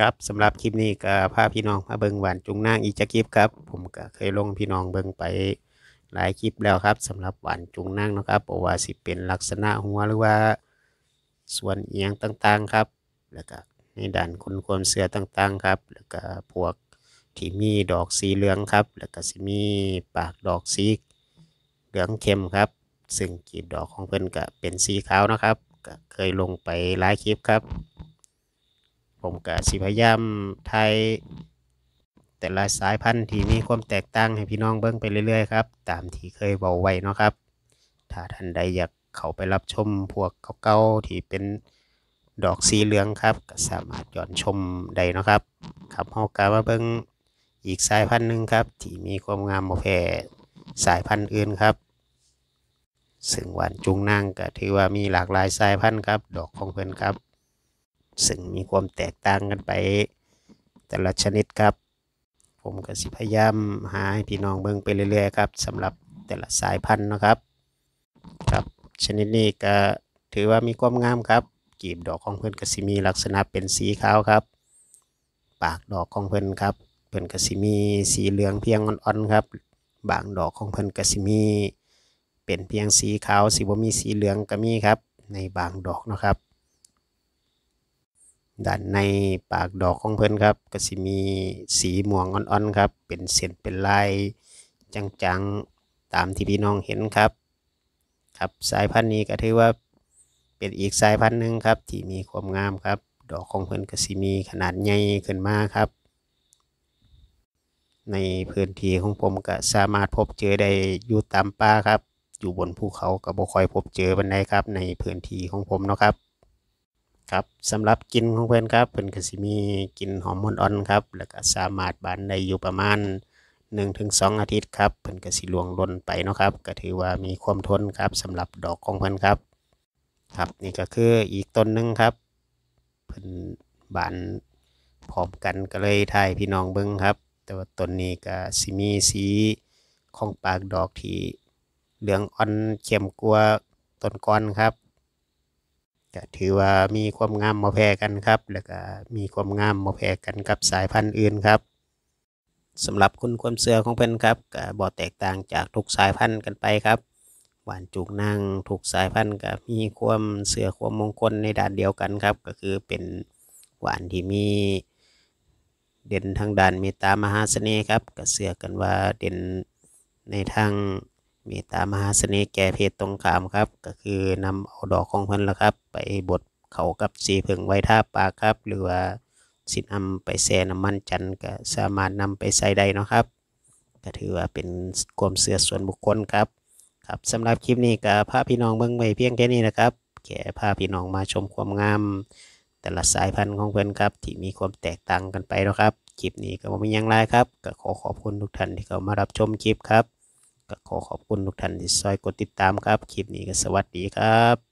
ครับสำหรับคลิปนี้ก็พา พี่น้องมาเบิงหวานจุงนางอีจักคลิปครับผมก็เคยลงพี่น้องเบิงไปหลายคลิปแล้วครับ สำหรับหวานจุงนางนะครับราะว่าสิเป็นลักษณะหัวหรือว่า ส่วนเอียงต่าง ๆ ครับ แล้วก็ในด่านคนความเสือต่างๆ ครับ แล้วก็พวกที่มีดอกสีเหลืองครับ แล้วก็สิมีปากดอกสีเหลืองเข้มครับ ซึ่งกีบดอกของเพื่อนก็เป็นสีขาวนะครับก็เคยลงไปหลายคลิปครับผมก็สิพยายามไทย แต่ละสายพันธุ์ที่มีความแตกต่างให้พี่น้องเบิ้งไปเรื่อยๆครับตามที่เคยบอกไว้เนาะครับถ้าท่านใดอยากเข้าไปรับชมพวกเก่าๆที่เป็นดอกสีเหลืองครับ ก็สามารถย้อนชมได้นะครับ ครับเฮากาวาเบิ้งอีกสายพันธุ์หนึ่งครับที่มีความงามบ่แพ้สายพันธุ์อื่นครับซึ่งหวานจุงนั่งก็ถือว่ามีหลากหลายสายพันธุ์ครับ ดอกของเพื่อนครับซึ่งมีความแตกต่างกันไป แต่ละชนิดครับ ผมก็สิพยายามหาให้พี่น้องเบิ่งไปเรื่อยๆครับสำหรับแต่ละสายพันธุ์นะครับ ครับ ชนิดนี้ก็ถือว่ามีความงามครับกีบดอกของเพื่อนกสิมีลักษณะเป็นสีขาวครับ ปากดอกของเพื่อนครับเพื่อนกสิมีสีเหลืองเพียงอ่อนๆครับ บางดอกของเพื่อนกสิมี เป็นเพียงสีขาวสีบ่มีสีเหลืองก็มีครับ ในบางดอกนะครับด้านในปากดอกของเพิ่นครับ ก็สิมีสีม่วงอ่อน ๆครับ เป็นเส้นเป็นลายจังๆตามที่พี่น้องเห็นครับครับสายพันธุ์นี้ก็ถือว่าเป็นอีกสายพันธุ์หนึ่งครับที่มีความงามครับ ดอกของเพิ่นก็สิมีขนาดใหญ่ขึ้นมาครับ ในพื้นที่ของผมก็สามารถพบเจอได้อยู่ตามป่าครับ อยู่บนภูเขาก็บ่ค่อยพบเจอบันไดครับในพื้นที่ของผมเนาะครับครับสำหรับกินของเพื่อนครับเพื่อนก็สิมีกินหอมมอนอ่อนครับ แล้วก็สามารถบานได้อยู่ประมาณ 1-2 อาทิตย์ครับเพื่อนก็สิลวงล้นไปเนาะครับก็ถือว่ามีความทนครับสำหรับดอกของเพื่อนครับ ครับนี่ก็คืออีกต้นหนึ่งครับเพื่อนบานพร้อมกันก็เลยถ่ายพี่น้องเบิ้งครับ แต่ว่าต้นนี้ก็สิมีสี ของปากดอกที่เหลืองอ่อนเข้มกว่าต้นก้อนครับก็ถือว่ามีความงามมาแพร่กันครับ แล้วก็มีความงามมาแพร่กันกับสายพันธุ์อื่นครับสำหรับคุณความเสือของเพิ่นครับก็บ่แตกต่างจากทุกสายพันธุ์กันไปครับ หวานจุกนั่งถูกสายพันธุ์ก็มีความเสือความมงคลในด้านเดียวกันครับ ก็คือเป็นหวานที่มี เด่นทางด้านเมตตามหาเสน่ห์ครับ ก็เสือกันว่าเด่นในทางเมตตามหาเสน่ห์แก่เพศตรงขามครับ ก็คือนำเอาดอกของเพิ่นละครับ ไปบดเขากับสีผึ่งไว้ท่าปากครับ หรือว่าสินอำไปแซ่น้ำมันจันก็สามารถนำไปใส่ได้นะครับก็ถือว่าเป็นกลมเสือส่วนบุคคลครับครับสำหรับคลิปนี้ก็พาพี่น้องเบิ้งไว้เพียงแค่นี้นะครับแก่พาพี่น้องมาชมความงามแต่ละสายพันธุ์ของเพื่อนครับ ที่มีความแตกต่างกันไปนะครับคลิปนี้ก็ไม่ยังไรครับ ก็ขอขอบคุณทุกท่านที่เข้ามารับชมคลิปครับก็ขอขอบคุณทุกท่านที่ซอยกดติดตามครับคลิปนี้ก็สวัสดีครับ